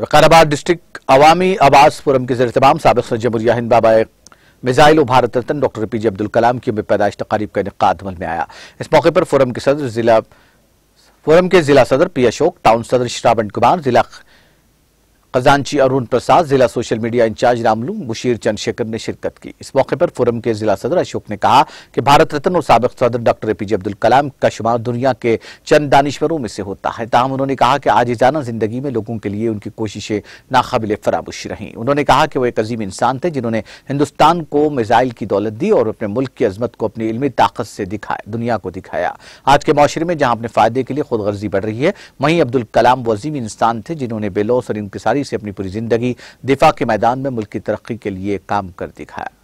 वकाराबाद district अवामी आवास forum के जरतमाम सबक जमहूरिया हिंद बाबा missile Bharat Ratna doctor P J Abdul Kalam की उम्र पैदाश तकारीब का इनका अमल में आया इस मौके पर फोरम के सदर जिला फोरम के जिला सदर पी अशोक टाउन सदर श्रावण कुमार जिला खजानची अरुण प्रसाद जिला सोशल मीडिया इंचार्ज रामलू मुशीर चंद्रशेखर ने शिरकत की इस मौके पर फोरम के जिला सदर अशोक ने कहा कि भारत रत्न और सबक सदर डॉक्टर एपीजे अब्दुल कलाम का शुमार दुनिया के चंद दानश्वरों में से होता है तहम उन्होंने कहा कि जाना जिंदगी में लोगों के लिए उनकी कोशिशें नाकबिल फरामोश रहीं उन्होंने कहा कि वह एक अजीम इंसान थे जिन्होंने हिंदुस्तान को मिज़ाइल की दौलत दी और अपने मुल्क की अजमत को अपनी इलमी ताकत से दिखाया दुनिया को दिखाया आज के माशरे में जहां अपने फ़ायदे के लिए खुदगर्जी बढ़ रही है वहीं अब्दुल कलाम वो अजीम इंसान थे जिन्होंने बेलोस और इंकसारी से अपनी पूरी जिंदगी दिफा के मैदान में मुल्क की तरक्की के लिए काम कर दिखाया